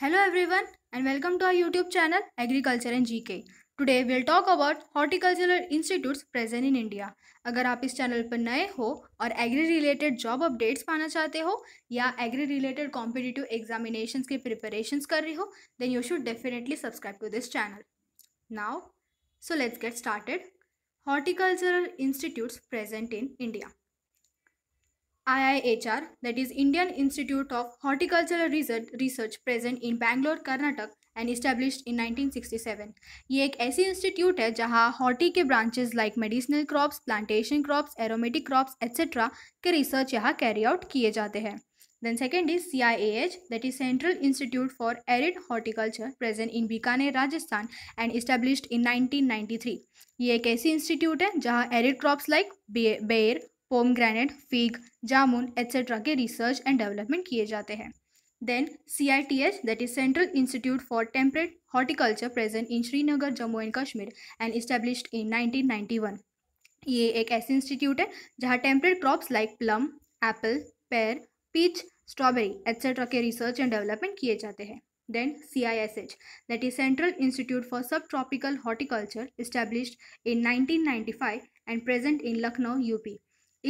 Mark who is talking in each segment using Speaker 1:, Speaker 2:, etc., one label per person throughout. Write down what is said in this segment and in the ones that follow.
Speaker 1: Hello everyone and welcome to our YouTube channel agriculture and GK today will talk about horticultural institutes present in India अगर आप इस channel पर नए हो और एग्री रिलेटेड जॉब अपडेट्स पाना चाहते हो या एग्री रिलेटेड कॉम्पिटिटिव एग्जामिनेशन के प्रिपरेशन कर रहे हो then you should definitely subscribe to this channel now so let's get started horticultural institutes present in India IIHR, that is Indian Institute of Horticultural Research, present in Bangalore, Karnataka and establish in 1967 ये एक ऐसी institute है जहाँ horti के branches like medicinal crops plantation crops aromatic crops etcetera के research यहाँ carry out किए जाते हैं then second is C I A H that is central institute for arid horticulture present in Bikaner Rajasthan and established in 1993 ये एक ऐसी institute है जहाँ arid crops like ber pomegranate fig jamun etcetera के रिसर्च एंड डेवलपमेंट किए जाते हैं then C I T H that is central institute for temperate horticulture present in Srinagar Jammu and Kashmir and established in nineteen one ये एक ऐसे institute है जहाँ temperate crops like plum apple pear peach strawberry etcetera के research and development किए जाते हैं then C I S H that is central institute for subtropical horticulture establish in nineteen ninety five and present in Lucknow UP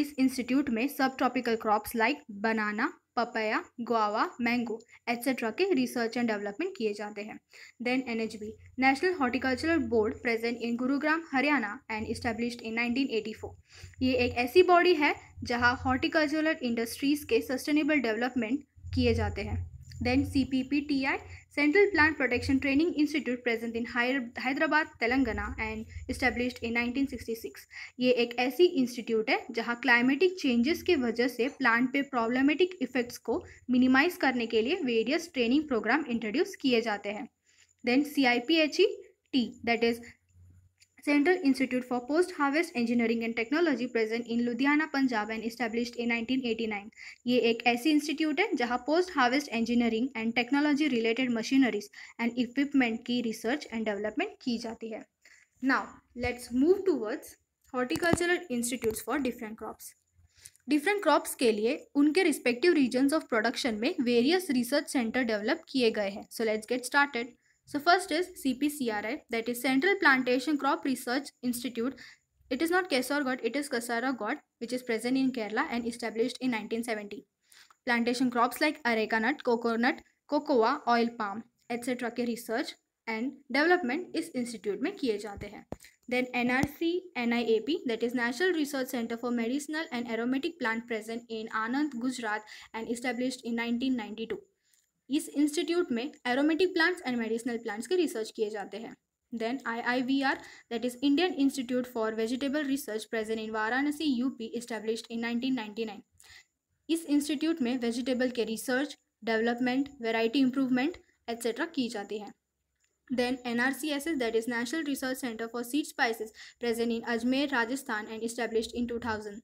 Speaker 1: इस institute में सब tropical crops like banana papaya guava mango etcetera के research and development किए जाते हैं then NHB national horticultural board present in Gurugram Haryana and established in 1984 ये एक ऐसी बॉडी है जहां हॉर्टिकल्चरल इंडस्ट्रीज के सस्टेनेबल डेवलपमेंट किए जाते हैं then CPPTI, Central Plant Protection Training Institute present in Hyderabad, Telangana and established in 1966. ये एक ऐसी इंस्टीट्यूट है जहाँ क्लाइमेटिक चेंजेस के वजह से प्लांट पे प्रॉब्लमेटिक इफेक्ट्स को मिनिमाइज करने के लिए वेरियस ट्रेनिंग प्रोग्राम इंट्रोड्यूस किए जाते हैं then C I P H E T that is Central Institute for Post Harvest Engineering and Technology present in Ludhiana, Punjab and established in 1989. ये एक ऐसी इंस्टीट्यूट है जहां post harvest engineering and technology related machineries and equipment की research and development की जाती है now let's move towards horticultural institute for different crops different crops के लिए उनके रिस्पेक्टिव रीजन्स ऑफ प्रोडक्शन में वेरियस रिसर्च सेंटर डेवलप किए गए हैं so let's get started So first is CPCRI that is Central Plantation Crop Research Institute. It is not Kesargod, it is Kasaragod which is present in Kerala and established in 1970. Plantation crops like areca nut, coconut, cocoa, oil palm etc. के research and development इस institute में किए जाते हैं then N R C N I A P that is national research center for medicinal and aromatic plant present in Anand Gujarat and established in 1992 इस institute में aromatic plants and medicinal plants के research किए जाते हैं then IIVR that is Indian institute for vegetable research present in Varanasi UP establish in nineteen इस institute में vegetable के research development variety improvement etcetera की जाती है then N R C S S that is national research center for seed spices present in Ajmer Rajasthan and establish in two thousand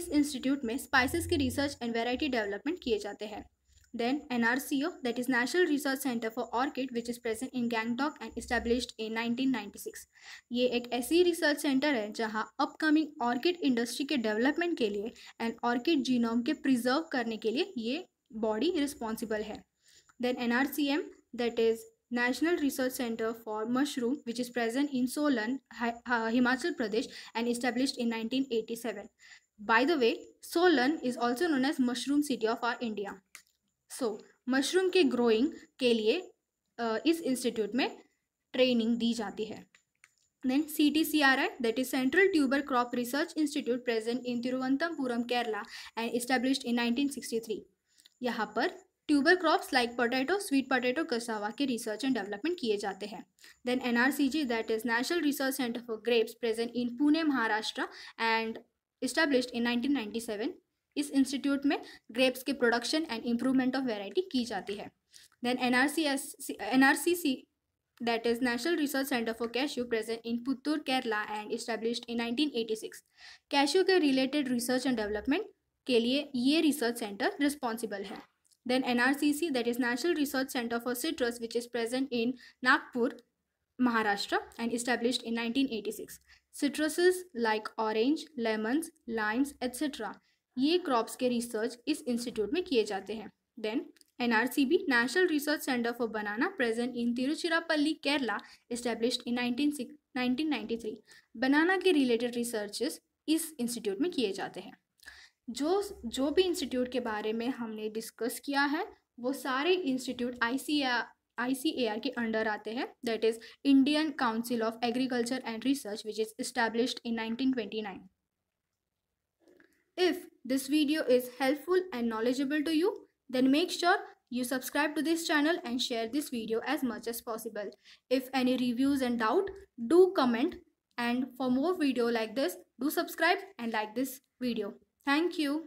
Speaker 1: इस institute में spices के research and variety development किए जाते हैं Then NRCO that is National Research Center for Orchid which is present in Gangtok and established in 1996. ये एक ऐसी research center है जहां अपकमिंग ऑर्किड इंडस्ट्री के डेवलपमेंट के लिए एंड ऑर्किड जीनोम के प्रिजर्व करने के लिए ये बॉडी रिस्पॉन्सिबल है Then NRCM that is National Research Center for Mushroom, which is present in Solan, Himachal Pradesh, and established in 1987. By the way, Solan is also known as Mushroom City of our India. So so, mushroom के growing के लिए इस institute में training दी जाती है then C T C R I that is central tuber crop research institute present in Thiruvananthapuram Kerala and established in 1963 यहाँ पर tuber crops like potato sweet potato cassava के रिसर्च एंड डेवलपमेंट किए जाते हैं then N R C G that is national research center for grapes present in Pune Maharashtra and established in 1997 इस institute में grapes के production and improvement of variety की जाती है then N R C that is national research center for cashew present in Puttur Kerala and established in 1986 cashew के related research and development के लिए ये रिसर्च सेंटर रिस्पॉन्सिबल है then N R C C that is national research center for citrus which is present in Nagpur Maharashtra and established in nineteen eighty six citruses like orange lemons limes etcetera ये crops के research इस institute में किए जाते हैं then for banana present in Tiruchirappalli Kerala present in nineteen Kerala nineteen in three banana के related researches इस institute में किए जाते हैं जो जो भी इंस्टीट्यूट के बारे में हमने डिस्कस किया है वो सारे institute I C I C A R के अंडर आते हैं that is Indian council of agriculture and research which is establish in nine If this video is helpful and knowledgeable to you, then make sure you subscribe to this channel and share this video as much as possible. If any reviews and doubt, do comment and for more video like this, do subscribe and like this video. Thank you.